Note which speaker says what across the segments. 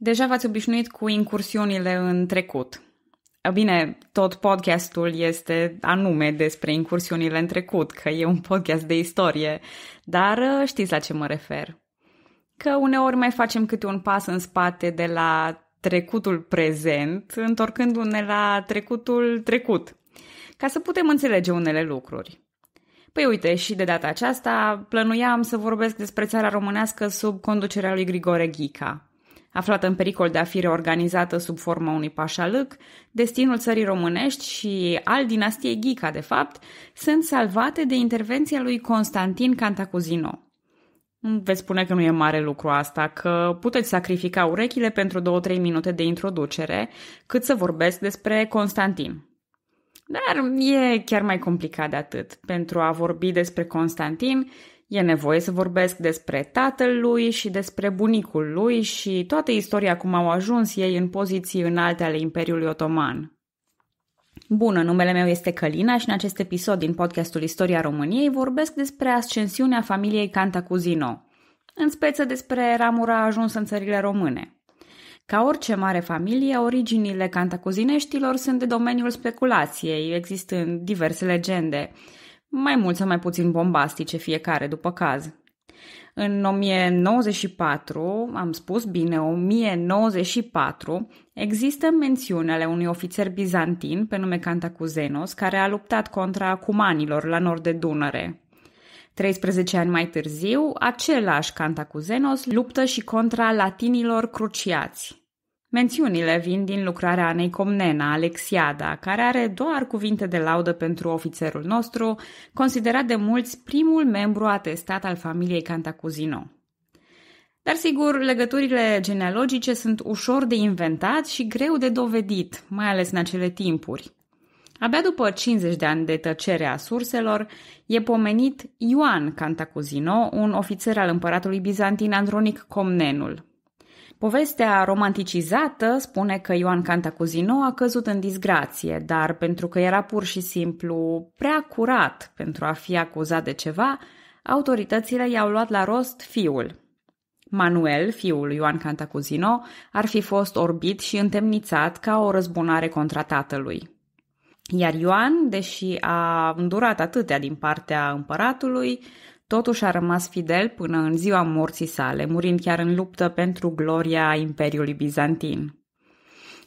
Speaker 1: Deja v-ați obișnuit cu incursiunile în trecut. Bine, tot podcastul este anume despre incursiunile în trecut, că e un podcast de istorie, dar uh, știți la ce mă refer. Că uneori mai facem câte un pas în spate de la trecutul prezent, întorcându-ne la trecutul trecut, ca să putem înțelege unele lucruri. Păi uite, și de data aceasta plănuiam să vorbesc despre țara românească sub conducerea lui Grigore Ghica, aflată în pericol de a fi reorganizată sub forma unui pașalâc, destinul țării românești și al dinastiei Ghica, de fapt, sunt salvate de intervenția lui Constantin Cantacuzino. Veți spune că nu e mare lucru asta, că puteți sacrifica urechile pentru 2-3 minute de introducere, cât să vorbesc despre Constantin. Dar e chiar mai complicat de atât. Pentru a vorbi despre Constantin, E nevoie să vorbesc despre tatăl lui și despre bunicul lui și toată istoria cum au ajuns ei în poziții înalte ale Imperiului Otoman. Bună, numele meu este Călina și în acest episod din podcastul Istoria României vorbesc despre ascensiunea familiei Cantacuzino, în speță despre ramura ajuns în țările române. Ca orice mare familie, originile cantacuzineștilor sunt de domeniul speculației, existând diverse legende mai mult sau mai puțin bombastice fiecare după caz. În 1094, am spus bine, 1094, există mențiune ale unui ofițer bizantin pe nume Cantacuzenos care a luptat contra cumanilor la nord de Dunăre. 13 ani mai târziu, același Cantacuzenos luptă și contra latinilor cruciați. Mențiunile vin din lucrarea Anei Comnena, Alexiada, care are doar cuvinte de laudă pentru ofițerul nostru, considerat de mulți primul membru atestat al familiei Cantacuzino. Dar sigur, legăturile genealogice sunt ușor de inventat și greu de dovedit, mai ales în acele timpuri. Abia după 50 de ani de tăcere a surselor, e pomenit Ioan Cantacuzino, un ofițer al împăratului bizantin Andronic Comnenul, Povestea romanticizată spune că Ioan Cantacuzino a căzut în disgrație, dar pentru că era pur și simplu prea curat pentru a fi acuzat de ceva, autoritățile i-au luat la rost fiul. Manuel, fiul lui Ioan Cantacuzino, ar fi fost orbit și întemnițat ca o răzbunare contra tatălui. Iar Ioan, deși a îndurat atâtea din partea împăratului, Totuși a rămas fidel până în ziua morții sale, murind chiar în luptă pentru gloria Imperiului Bizantin.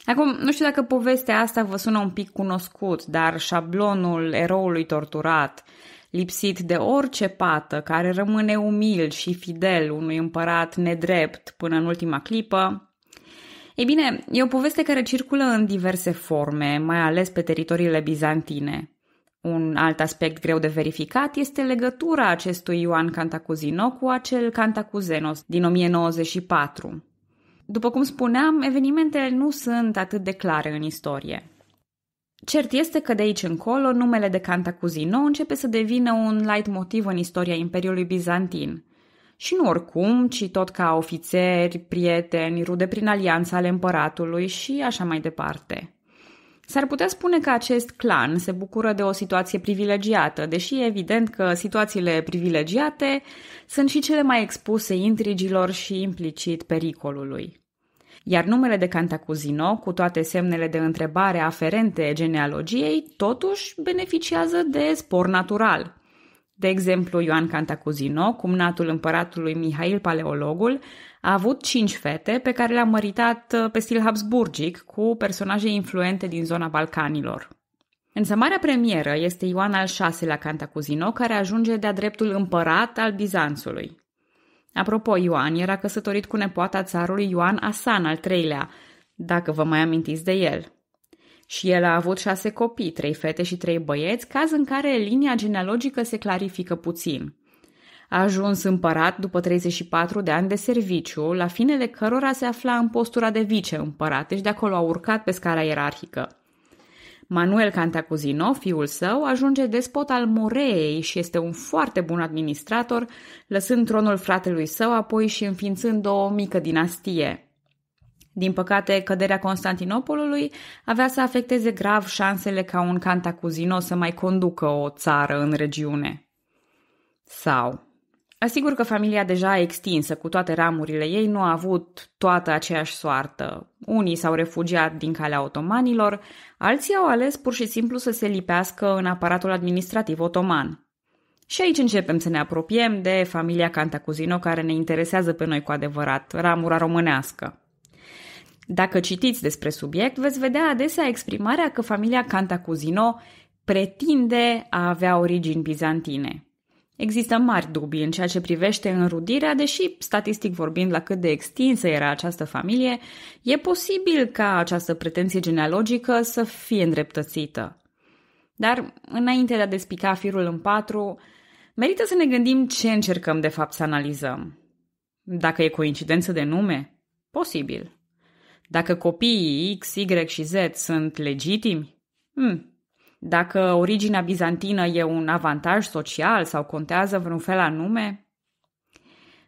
Speaker 1: Acum, nu știu dacă povestea asta vă sună un pic cunoscut, dar șablonul eroului torturat, lipsit de orice pată, care rămâne umil și fidel unui împărat nedrept până în ultima clipă, ei bine, e o poveste care circulă în diverse forme, mai ales pe teritoriile bizantine. Un alt aspect greu de verificat este legătura acestui Ioan Cantacuzino cu acel Cantacuzenos din 1094. După cum spuneam, evenimentele nu sunt atât de clare în istorie. Cert este că de aici încolo numele de Cantacuzino începe să devină un motiv în istoria Imperiului Bizantin. Și nu oricum, ci tot ca ofițeri, prieteni, rude prin alianța ale împăratului și așa mai departe. S-ar putea spune că acest clan se bucură de o situație privilegiată, deși e evident că situațiile privilegiate sunt și cele mai expuse intrigilor și implicit pericolului. Iar numele de Cantacuzino, cu toate semnele de întrebare aferente genealogiei, totuși beneficiază de spor natural. De exemplu, Ioan Cantacuzino, cumnatul împăratului Mihail Paleologul, a avut cinci fete pe care le-a măritat uh, pe stil habsburgic cu personaje influente din zona Balcanilor. Însă marea premieră este Ioan al vi la Cantacuzino, care ajunge de-a dreptul împărat al Bizanțului. Apropo, Ioan era căsătorit cu nepoata țarului Ioan Asan al III-lea, dacă vă mai amintiți de el. Și el a avut șase copii, trei fete și trei băieți, caz în care linia genealogică se clarifică puțin. A ajuns împărat după 34 de ani de serviciu, la finele cărora se afla în postura de vice-împărat și deci de acolo a urcat pe scara ierarhică. Manuel Cantacuzino, fiul său, ajunge despot al Moreei și este un foarte bun administrator, lăsând tronul fratelui său apoi și înființând o mică dinastie. Din păcate, căderea Constantinopolului avea să afecteze grav șansele ca un Cantacuzino să mai conducă o țară în regiune. Sau, Asigur că familia deja extinsă cu toate ramurile ei nu a avut toată aceeași soartă. Unii s-au refugiat din calea otomanilor, alții au ales pur și simplu să se lipească în aparatul administrativ otoman. Și aici începem să ne apropiem de familia Cantacuzino care ne interesează pe noi cu adevărat, ramura românească. Dacă citiți despre subiect, veți vedea adesea exprimarea că familia Cantacuzino pretinde a avea origini bizantine – Există mari dubii în ceea ce privește înrudirea, deși, statistic vorbind, la cât de extinsă era această familie, e posibil ca această pretenție genealogică să fie îndreptățită. Dar, înainte de a despica firul în patru, merită să ne gândim ce încercăm de fapt să analizăm. Dacă e coincidență de nume? Posibil. Dacă copiii X, Y și Z sunt legitimi? Hmm, dacă originea bizantină e un avantaj social sau contează vreun fel anume?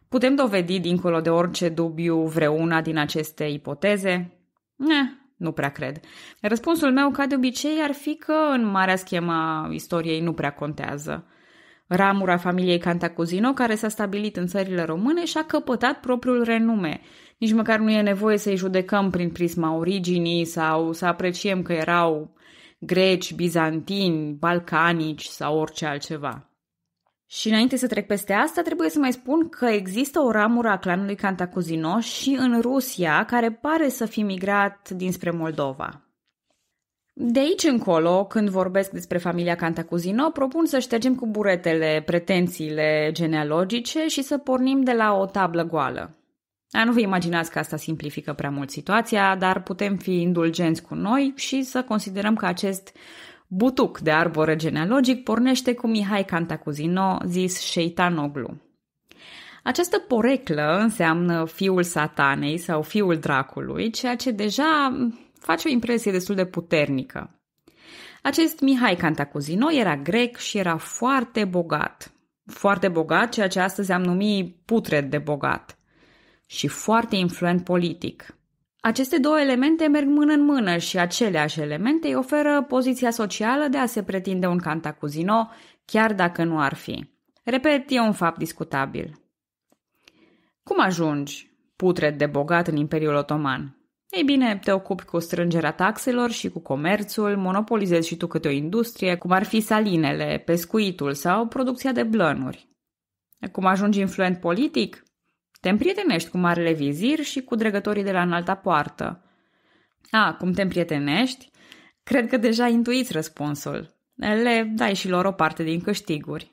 Speaker 1: Putem dovedi dincolo de orice dubiu vreuna din aceste ipoteze? Ne, nu prea cred. Răspunsul meu, ca de obicei, ar fi că în marea schema istoriei nu prea contează. Ramura familiei Cantacuzino, care s-a stabilit în țările române și a căpătat propriul renume. Nici măcar nu e nevoie să-i judecăm prin prisma originii sau să apreciem că erau greci, bizantini, balcanici sau orice altceva. Și înainte să trec peste asta, trebuie să mai spun că există o ramură a clanului Cantacuzino și în Rusia, care pare să fi migrat dinspre Moldova. De aici încolo, când vorbesc despre familia Cantacuzino, propun să ștergem cu buretele pretențiile genealogice și să pornim de la o tablă goală. A, nu vă imaginați că asta simplifică prea mult situația, dar putem fi indulgenți cu noi și să considerăm că acest butuc de arbore genealogic pornește cu Mihai Cantacuzino, zis Sheitanoglu. Această poreclă înseamnă fiul satanei sau fiul dracului, ceea ce deja face o impresie destul de puternică. Acest Mihai Cantacuzino era grec și era foarte bogat. Foarte bogat, ceea ce astăzi am numit putred de bogat – și foarte influent politic. Aceste două elemente merg mână în mână și aceleași elemente îi oferă poziția socială de a se pretinde un cantacuzino, chiar dacă nu ar fi. Repet, e un fapt discutabil. Cum ajungi, putred de bogat în Imperiul Otoman? Ei bine, te ocupi cu strângerea taxelor și cu comerțul, monopolizezi și tu câte o industrie, cum ar fi salinele, pescuitul sau producția de blănuri. Cum ajungi influent politic? Te împrietenești cu marele vizir și cu dregătorii de la înalta poartă. A, cum te împrietenești? Cred că deja intuiți răspunsul. Le dai și lor o parte din câștiguri.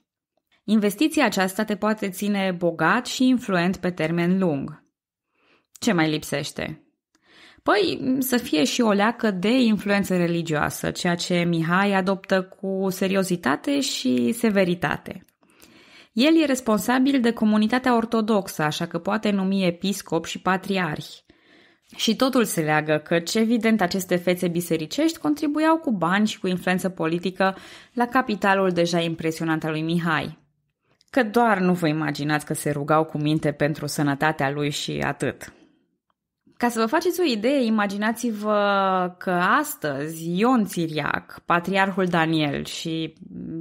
Speaker 1: Investiția aceasta te poate ține bogat și influent pe termen lung. Ce mai lipsește? Păi să fie și o leacă de influență religioasă, ceea ce Mihai adoptă cu seriozitate și severitate. El e responsabil de comunitatea ortodoxă, așa că poate numi episcop și patriarhi. Și totul se leagă căci, evident, aceste fețe bisericești contribuiau cu bani și cu influență politică la capitalul deja impresionant al lui Mihai. Că doar nu vă imaginați că se rugau cu minte pentru sănătatea lui și atât. Ca să vă faceți o idee, imaginați-vă că astăzi Ion Țiriac, patriarhul Daniel și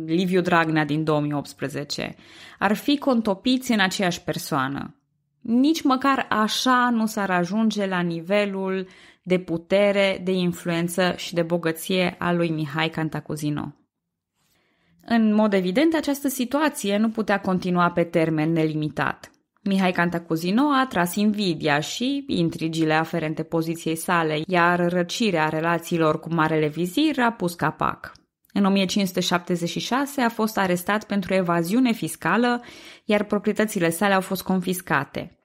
Speaker 1: Liviu Dragnea din 2018 ar fi contopiți în aceeași persoană. Nici măcar așa nu s-ar ajunge la nivelul de putere, de influență și de bogăție a lui Mihai Cantacuzino. În mod evident, această situație nu putea continua pe termen nelimitat. Mihai Cantacuzino a tras invidia și intrigile aferente poziției sale, iar răcirea relațiilor cu Marele Vizir a pus capac. În 1576 a fost arestat pentru evaziune fiscală, iar proprietățile sale au fost confiscate.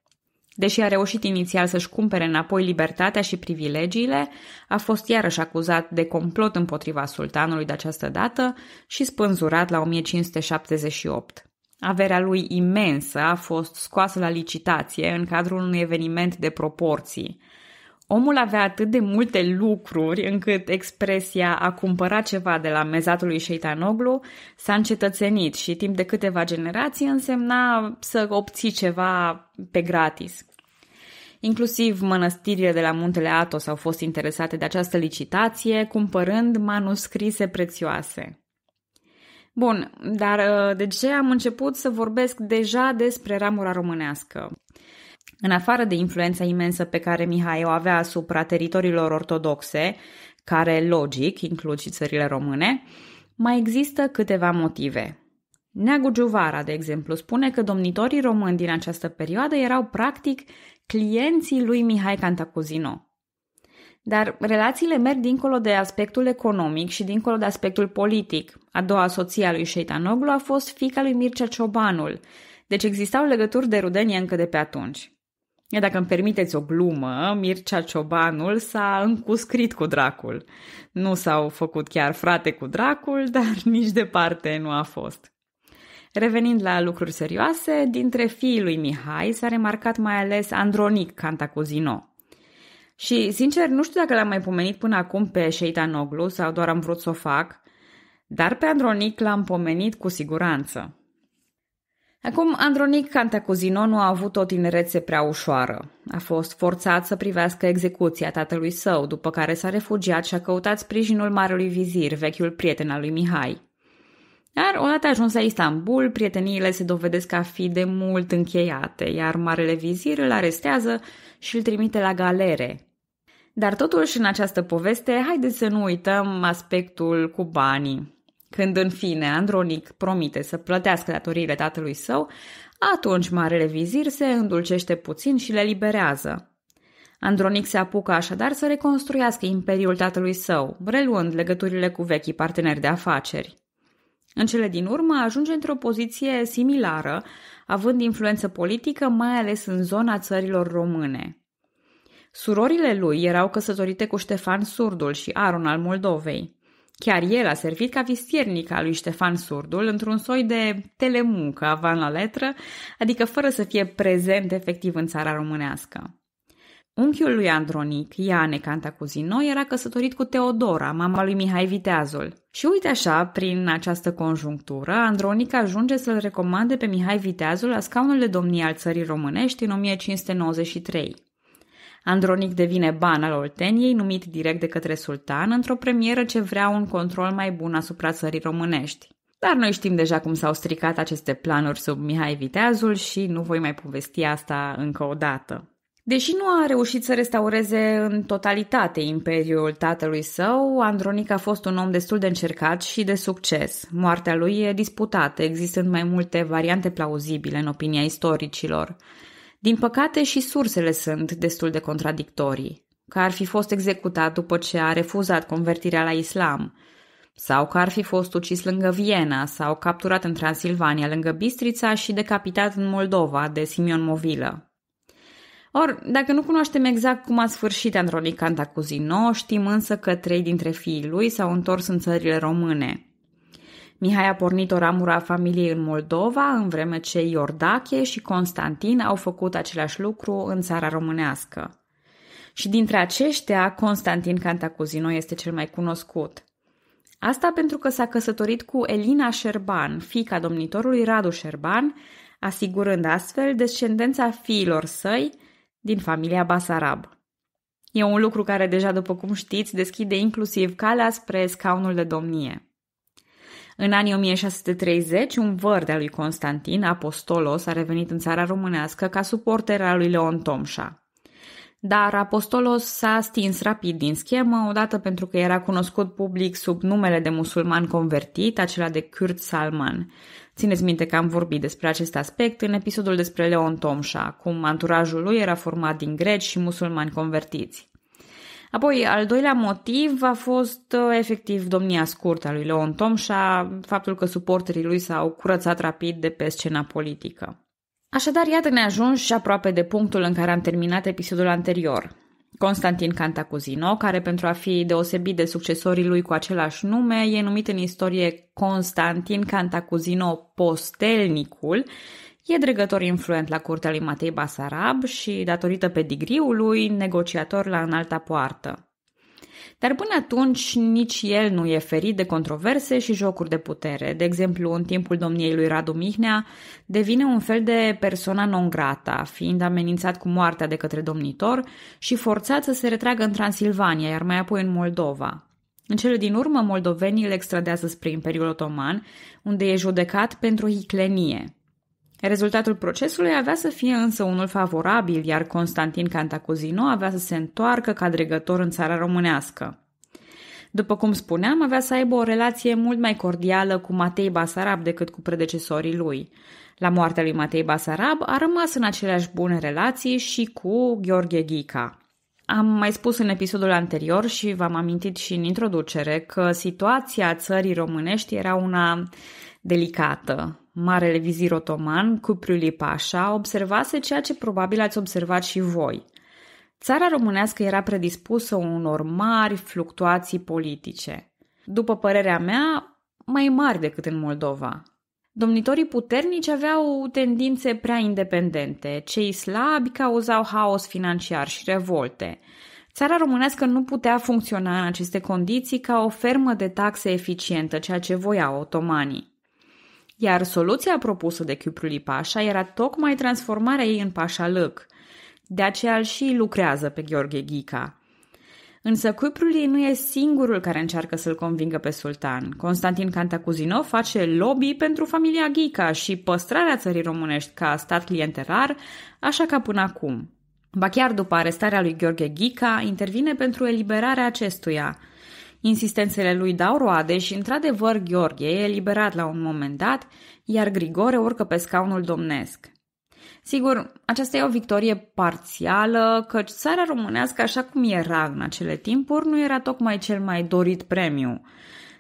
Speaker 1: Deși a reușit inițial să-și cumpere înapoi libertatea și privilegiile, a fost iarăși acuzat de complot împotriva sultanului de această dată și spânzurat la 1578. Averea lui imensă a fost scoasă la licitație în cadrul unui eveniment de proporții. Omul avea atât de multe lucruri încât expresia a cumpărat ceva de la mezatul lui Șeitanoglu s-a încetățenit și timp de câteva generații însemna să obții ceva pe gratis. Inclusiv mănăstirile de la muntele Atos au fost interesate de această licitație, cumpărând manuscrise prețioase. Bun, dar uh, de ce am început să vorbesc deja despre ramura românească? În afară de influența imensă pe care Mihai o avea asupra teritoriilor ortodoxe, care, logic, includ și țările române, mai există câteva motive. Neagu Giuvara, de exemplu, spune că domnitorii români din această perioadă erau practic clienții lui Mihai Cantacuzino. Dar relațiile merg dincolo de aspectul economic și dincolo de aspectul politic. A doua soție a lui Șeitanoglu a fost fica lui Mircea Ciobanul, deci existau legături de rudenie încă de pe atunci. E, dacă îmi permiteți o glumă, Mircea Ciobanul s-a încuscrit cu dracul. Nu s-au făcut chiar frate cu dracul, dar nici departe nu a fost. Revenind la lucruri serioase, dintre fiii lui Mihai s-a remarcat mai ales Andronic Cantacuzino, și, sincer, nu știu dacă l-am mai pomenit până acum pe Sheitanoglu sau doar am vrut să o fac, dar pe Andronic l-am pomenit cu siguranță. Acum, Andronic Cantacuzino nu a avut o tinerețe prea ușoară. A fost forțat să privească execuția tatălui său, după care s-a refugiat și a căutat sprijinul marelui vizir, vechiul prieten al lui Mihai. Dar odată ajuns la Istanbul, prieteniile se dovedesc a fi de mult încheiate, iar marele vizir îl arestează și îl trimite la galere, dar totuși, în această poveste, haideți să nu uităm aspectul cu banii. Când în fine Andronic promite să plătească datoriile tatălui său, atunci marele vizir se îndulcește puțin și le liberează. Andronic se apucă așadar să reconstruiască imperiul tatălui său, reluând legăturile cu vechii parteneri de afaceri. În cele din urmă ajunge într-o poziție similară, având influență politică mai ales în zona țărilor române. Surorile lui erau căsătorite cu Ștefan Surdul și Aron al Moldovei. Chiar el a servit ca vistiernic al lui Ștefan Surdul într-un soi de telemuncă avan la letră, adică fără să fie prezent efectiv în țara românească. Unchiul lui Andronic, Iane Cantacuzino, era căsătorit cu Teodora, mama lui Mihai Viteazul. Și uite așa, prin această conjunctură, Andronic ajunge să-l recomande pe Mihai Viteazul la scaunul de domnie al țării românești în 1593. Andronic devine ban al Olteniei, numit direct de către sultan, într-o premieră ce vrea un control mai bun asupra țării românești. Dar noi știm deja cum s-au stricat aceste planuri sub Mihai Viteazul și nu voi mai povesti asta încă o dată. Deși nu a reușit să restaureze în totalitate imperiul tatălui său, Andronic a fost un om destul de încercat și de succes. Moartea lui e disputată, existând mai multe variante plauzibile în opinia istoricilor. Din păcate și sursele sunt destul de contradictorii, că ar fi fost executat după ce a refuzat convertirea la islam, sau că ar fi fost ucis lângă Viena sau capturat în Transilvania lângă Bistrița și decapitat în Moldova de Simion Movilă. Or, dacă nu cunoaștem exact cum a sfârșit Andronicanta Cuzino, știm însă că trei dintre fiii lui s-au întors în țările române – Mihai a pornit o ramură a familiei în Moldova, în vreme ce Iordache și Constantin au făcut același lucru în țara românească. Și dintre aceștia, Constantin Cantacuzino este cel mai cunoscut. Asta pentru că s-a căsătorit cu Elina Șerban, fica domnitorului Radu Șerban, asigurând astfel descendența fiilor săi din familia Basarab. E un lucru care deja, după cum știți, deschide inclusiv calea spre scaunul de domnie. În anii 1630, un văr de-a lui Constantin, Apostolos, a revenit în țara românească ca suporter al lui Leon Tomșa. Dar Apostolos s-a stins rapid din schemă, odată pentru că era cunoscut public sub numele de musulman convertit, acela de Kurt Salman. Țineți minte că am vorbit despre acest aspect în episodul despre Leon Tomșa, cum anturajul lui era format din greci și musulmani convertiți. Apoi, al doilea motiv a fost uh, efectiv domnia scurtă a lui Leon Tom și a faptul că suporterii lui s-au curățat rapid de pe scena politică. Așadar, iată ne ajuns și aproape de punctul în care am terminat episodul anterior. Constantin Cantacuzino, care pentru a fi deosebit de succesorii lui cu același nume, e numit în istorie Constantin Cantacuzino Postelnicul, E dregător influent la curtea lui Matei Basarab și, datorită pedigriului, negociator la înalta poartă. Dar până atunci nici el nu e ferit de controverse și jocuri de putere. De exemplu, în timpul domniei lui Radu Mihnea, devine un fel de persona non grata, fiind amenințat cu moartea de către domnitor și forțat să se retragă în Transilvania, iar mai apoi în Moldova. În cele din urmă, moldovenii îl extradează spre Imperiul Otoman, unde e judecat pentru hiclenie – Rezultatul procesului avea să fie însă unul favorabil, iar Constantin Cantacuzino avea să se întoarcă ca dregător în țara românească. După cum spuneam, avea să aibă o relație mult mai cordială cu Matei Basarab decât cu predecesorii lui. La moartea lui Matei Basarab a rămas în aceleași bune relații și cu Gheorghe Ghica. Am mai spus în episodul anterior și v-am amintit și în introducere că situația țării românești era una delicată marele vizir otoman, Cupriuli Pașa, observase ceea ce probabil ați observat și voi. Țara românească era predispusă unor mari fluctuații politice, după părerea mea, mai mari decât în Moldova. Domnitorii puternici aveau tendințe prea independente, cei slabi cauzau haos financiar și revolte. Țara românească nu putea funcționa în aceste condiții ca o fermă de taxe eficientă, ceea ce voiau otomanii iar soluția propusă de Chipruli Pașa era tocmai transformarea ei în Lăc. De aceea îl și lucrează pe Gheorghe Ghica. Însă Cuiprului nu e singurul care încearcă să-l convingă pe sultan. Constantin Cantacuzino face lobby pentru familia Ghica și păstrarea țării românești ca stat clienterar, așa ca până acum. Ba chiar după arestarea lui Gheorghe Ghica, intervine pentru eliberarea acestuia – Insistențele lui dau roade și, într-adevăr, Gheorghe e eliberat la un moment dat, iar Grigore urcă pe scaunul domnesc. Sigur, aceasta e o victorie parțială, căci țara românească, așa cum era în acele timpuri, nu era tocmai cel mai dorit premiu.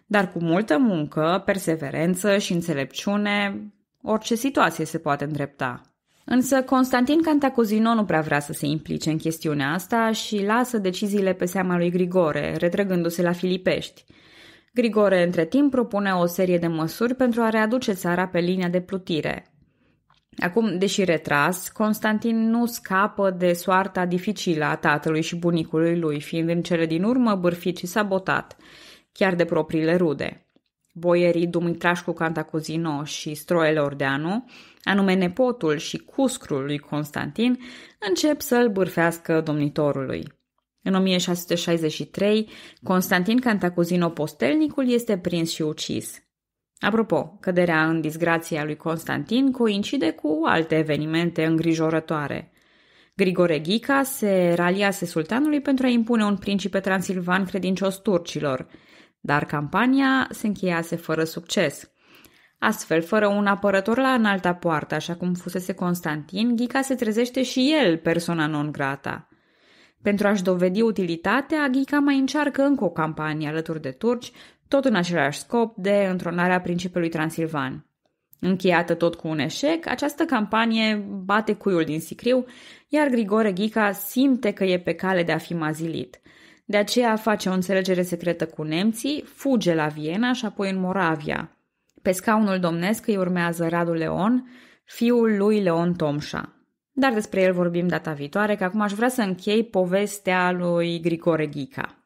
Speaker 1: Dar cu multă muncă, perseverență și înțelepciune, orice situație se poate îndrepta. Însă Constantin Cantacuzino nu prea vrea să se implice în chestiunea asta și lasă deciziile pe seama lui Grigore, retrăgându-se la Filipești. Grigore, între timp, propune o serie de măsuri pentru a readuce țara pe linia de plutire. Acum, deși retras, Constantin nu scapă de soarta dificilă a tatălui și bunicului lui, fiind în cele din urmă bârfit și sabotat, chiar de propriile rude. Boierii Dumitrașcu Cantacuzino și Stroel Ordeanu anume nepotul și cuscrul lui Constantin, încep să-l bârfească domnitorului. În 1663, Constantin Cantacuzino Postelnicul este prins și ucis. Apropo, căderea în disgrația lui Constantin coincide cu alte evenimente îngrijorătoare – Grigore Ghica se raliase sultanului pentru a impune un principe transilvan credincios turcilor, dar campania se încheiase fără succes. Astfel, fără un apărător la înalta poartă, așa cum fusese Constantin, Ghica se trezește și el persona non grata. Pentru a-și dovedi utilitatea, Ghica mai încearcă încă o campanie alături de turci, tot în același scop de întronarea principelui Transilvan. Încheiată tot cu un eșec, această campanie bate cuiul din sicriu, iar Grigore Ghica simte că e pe cale de a fi mazilit. De aceea face o înțelegere secretă cu nemții, fuge la Viena și apoi în Moravia, pe scaunul domnesc îi urmează Radu Leon, fiul lui Leon Tomșa. Dar despre el vorbim data viitoare, că acum aș vrea să închei povestea lui Grigore Ghica.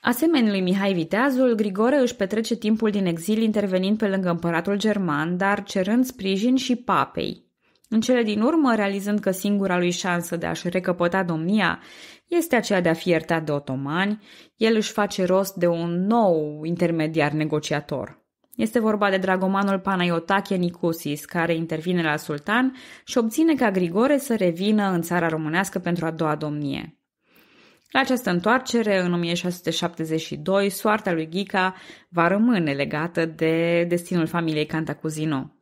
Speaker 1: Asemenea lui Mihai Viteazul, Grigore își petrece timpul din exil intervenind pe lângă împăratul german, dar cerând sprijin și papei. În cele din urmă, realizând că singura lui șansă de a-și recăpăta domnia este aceea de a fi iertat de otomani, el își face rost de un nou intermediar negociator, este vorba de dragomanul Panaiotache Nicusis, care intervine la sultan și obține ca Grigore să revină în țara românească pentru a doua domnie. La această întoarcere, în 1672, soarta lui Ghica va rămâne legată de destinul familiei Cantacuzino.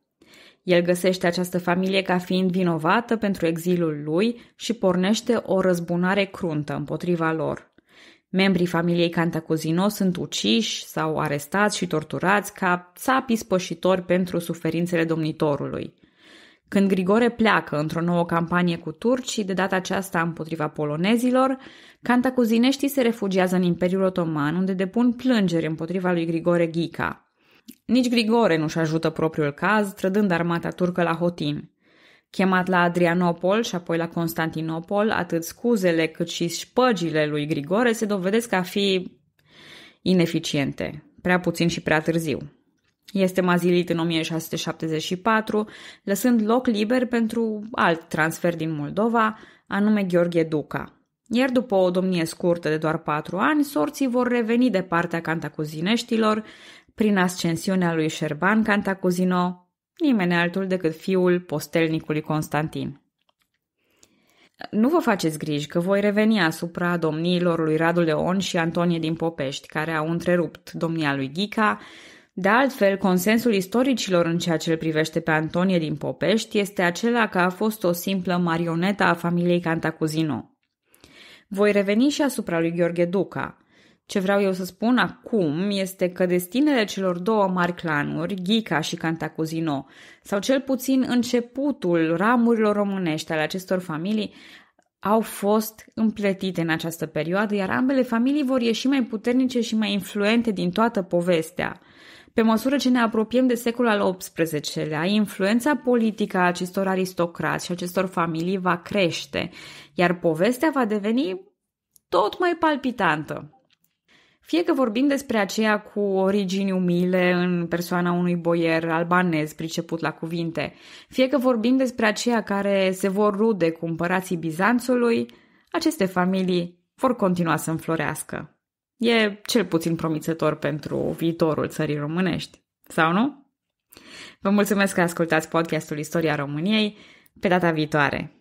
Speaker 1: El găsește această familie ca fiind vinovată pentru exilul lui și pornește o răzbunare cruntă împotriva lor. Membrii familiei Cantacuzino sunt uciși sau arestați și torturați ca țapi spășitori pentru suferințele domnitorului. Când Grigore pleacă într-o nouă campanie cu turcii, de data aceasta împotriva polonezilor, cantacuzineștii se refugiază în Imperiul Otoman, unde depun plângeri împotriva lui Grigore Ghica. Nici Grigore nu-și ajută propriul caz, trădând armata turcă la Hotin. Chemat la Adrianopol și apoi la Constantinopol, atât scuzele cât și șpăgile lui Grigore se dovedesc a fi ineficiente, prea puțin și prea târziu. Este mazilit în 1674, lăsând loc liber pentru alt transfer din Moldova, anume Gheorghe Duca. Iar după o domnie scurtă de doar patru ani, sorții vor reveni de partea cantacuzineștilor prin ascensiunea lui Șerban Cantacuzino nimeni altul decât fiul postelnicului Constantin. Nu vă faceți griji că voi reveni asupra domniilor lui Radu Leon și Antonie din Popești, care au întrerupt domnia lui Ghica, de altfel, consensul istoricilor în ceea ce îl privește pe Antonie din Popești este acela că a fost o simplă marionetă a familiei Cantacuzino. Voi reveni și asupra lui Gheorghe Duca – ce vreau eu să spun acum este că destinele celor două mari clanuri, Ghica și Cantacuzino, sau cel puțin începutul ramurilor românești ale acestor familii, au fost împletite în această perioadă, iar ambele familii vor ieși mai puternice și mai influente din toată povestea. Pe măsură ce ne apropiem de secolul al XVIII-lea, influența politică a acestor aristocrați și acestor familii va crește, iar povestea va deveni tot mai palpitantă. Fie că vorbim despre aceea cu origini umile în persoana unui boier albanez priceput la cuvinte, fie că vorbim despre aceea care se vor rude cu împărații Bizanțului, aceste familii vor continua să înflorească. E cel puțin promițător pentru viitorul țării românești, sau nu? Vă mulțumesc că ascultați podcastul Istoria României. Pe data viitoare!